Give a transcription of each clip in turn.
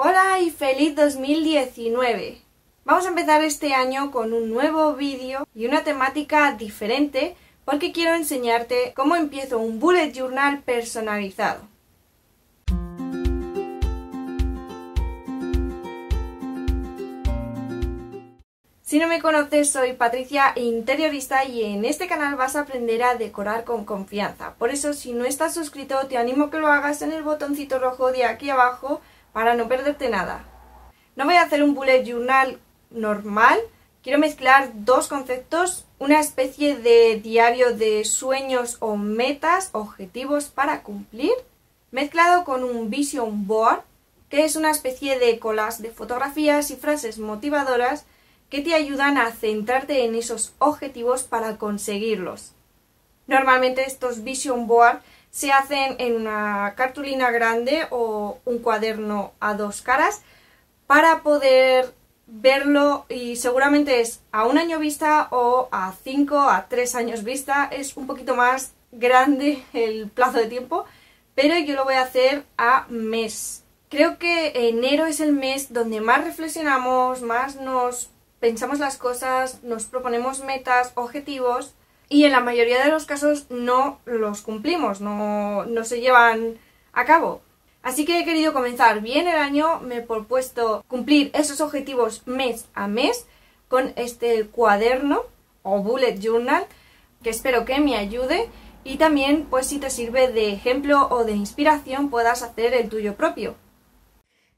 Hola y feliz 2019. Vamos a empezar este año con un nuevo vídeo y una temática diferente porque quiero enseñarte cómo empiezo un bullet journal personalizado. Si no me conoces, soy Patricia Interiorista y en este canal vas a aprender a decorar con confianza. Por eso, si no estás suscrito, te animo que lo hagas en el botoncito rojo de aquí abajo para no perderte nada. No voy a hacer un bullet journal normal, quiero mezclar dos conceptos, una especie de diario de sueños o metas, objetivos para cumplir, mezclado con un vision board, que es una especie de colas de fotografías y frases motivadoras que te ayudan a centrarte en esos objetivos para conseguirlos. Normalmente estos vision board se hacen en una cartulina grande o un cuaderno a dos caras para poder verlo y seguramente es a un año vista o a cinco, a tres años vista, es un poquito más grande el plazo de tiempo, pero yo lo voy a hacer a mes. Creo que enero es el mes donde más reflexionamos, más nos pensamos las cosas, nos proponemos metas, objetivos y en la mayoría de los casos no los cumplimos, no, se llevan a cabo. Así que he querido comenzar bien el año, me he propuesto cumplir esos objetivos mes a mes con este cuaderno o bullet journal que espero que me ayude y también pues si te sirve de ejemplo o de inspiración puedas hacer el tuyo propio.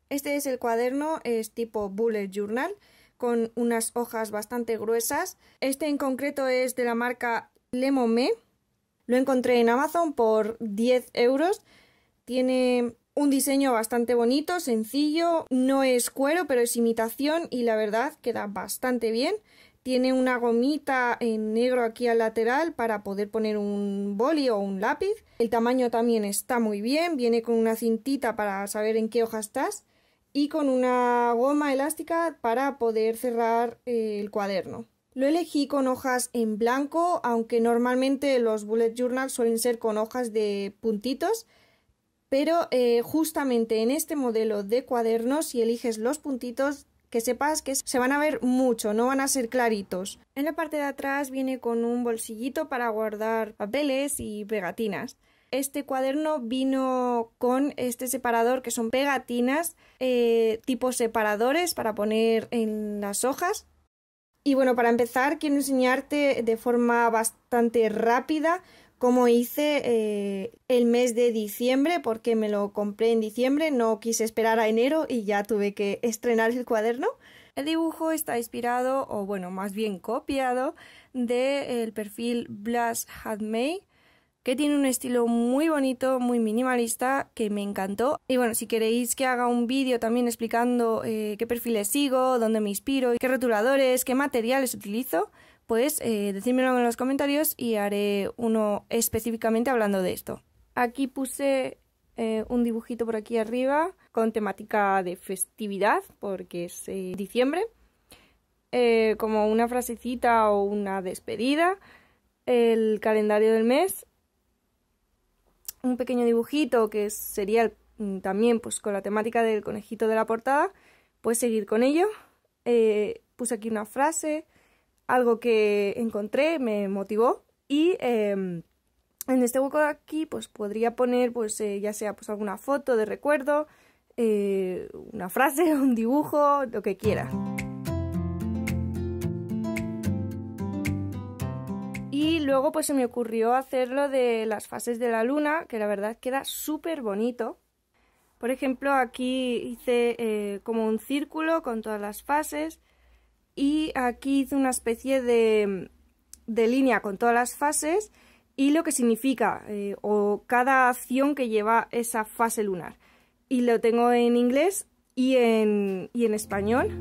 Este es el cuaderno, es tipo bullet journal con unas hojas bastante gruesas. Este en concreto es de la marca Lemome, Lo encontré en Amazon por 10 euros. Tiene un diseño bastante bonito, sencillo, no es cuero, pero es imitación y la verdad queda bastante bien. Tiene una gomita en negro aquí al lateral para poder poner un boli o un lápiz. El tamaño también está muy bien, viene con una cintita para saber en qué hoja estás y con una goma elástica para poder cerrar eh, el cuaderno. Lo elegí con hojas en blanco, aunque normalmente los bullet journals suelen ser con hojas de puntitos, pero eh, justamente en este modelo de cuadernos si eliges los puntitos, que sepas que se van a ver mucho, no van a ser claritos. En la parte de atrás viene con un bolsillito para guardar papeles y pegatinas. Este cuaderno vino con este separador que son pegatinas, eh, tipo separadores para poner en las hojas. Y bueno, para empezar quiero enseñarte de forma bastante rápida cómo hice eh, el mes de diciembre, porque me lo compré en diciembre, no quise esperar a enero y ya tuve que estrenar el cuaderno. El dibujo está inspirado, o bueno, más bien copiado, del perfil Blas Hadmey, que tiene un estilo muy bonito, muy minimalista, que me encantó. Y bueno, si queréis que haga un vídeo también explicando eh, qué perfiles sigo, dónde me inspiro, qué rotuladores, qué materiales utilizo, pues eh, decídmelo en los comentarios y haré uno específicamente hablando de esto. Aquí puse eh, un dibujito por aquí arriba con temática de festividad, porque es eh, diciembre, como una frasecita o una despedida, el calendario del mes un pequeño dibujito que sería mm, también pues con la temática del conejito de la portada, puedes seguir con ello. Eh, puse aquí una frase, algo que encontré, me motivó y em, en este hueco de aquí pues podría poner pues eh, ya sea pues alguna foto de recuerdo, eh, una frase, un dibujo, lo que quiera. Y luego pues se me ocurrió hacerlo de las fases de la luna, que la verdad queda súper bonito. Por ejemplo, aquí hice eh, como un círculo con todas las fases y aquí hice una especie de, línea con todas las fases y lo que significa eh, o cada acción que lleva esa fase lunar. Y lo tengo en inglés y y en español.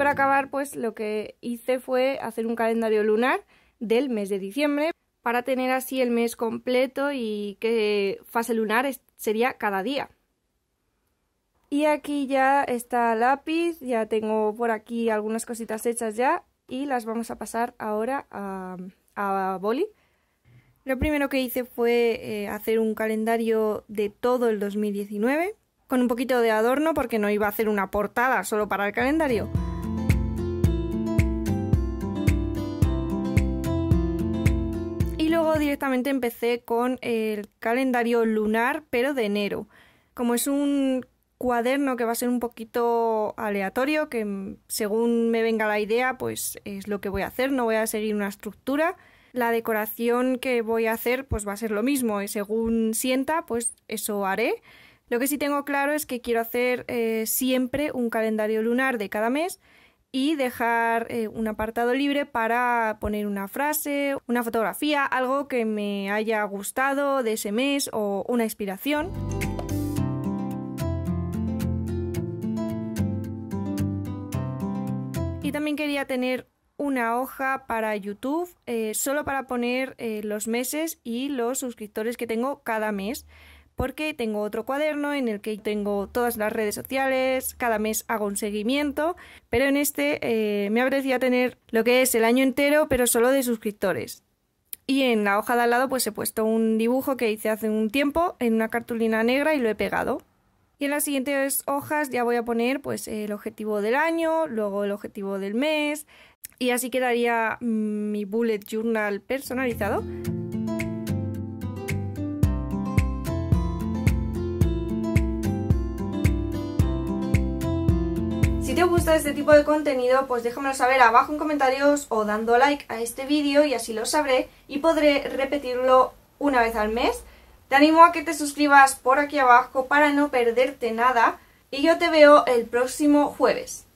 para acabar, pues lo que hice fue hacer un calendario lunar del mes de diciembre para tener así el mes completo y qué fase lunar sería cada día. Y aquí ya está lápiz, ya tengo por aquí algunas cositas hechas ya y las vamos a pasar ahora a, boli. Lo primero que hice fue eh, hacer un calendario de todo el 2019 con un poquito de adorno porque no iba a hacer una portada solo para el calendario. directamente empecé con el calendario lunar, pero de enero. Como es un cuaderno que va a ser un poquito aleatorio, que según me venga la idea, pues es lo que voy a hacer, no voy a seguir una estructura. La decoración que voy a hacer, pues va a ser lo mismo, y según sienta, pues eso haré. Lo que sí tengo claro es que quiero hacer eh, siempre un calendario lunar de cada mes y dejar eh, un apartado libre para poner una frase, una fotografía, algo que me haya gustado de ese mes o una inspiración. Y también quería tener una hoja para YouTube eh, solo para poner eh, los meses y los suscriptores que tengo cada mes porque tengo otro cuaderno en el que tengo todas las redes sociales, cada mes hago un seguimiento, pero en este eh, me apetecía tener lo que es el año entero, pero solo de suscriptores. Y en la hoja de al lado pues he puesto un dibujo que hice hace un tiempo en una cartulina negra y lo he pegado. Y en las siguientes hojas ya voy a poner pues el objetivo del año, luego el objetivo del mes y así quedaría mm, mi bullet journal personalizado. Si te gusta este tipo de contenido, pues déjamelo saber abajo en comentarios o dando like a este vídeo y así lo sabré y podré repetirlo una vez al mes. Te animo a que te suscribas por aquí abajo para no perderte nada y yo te veo el próximo jueves.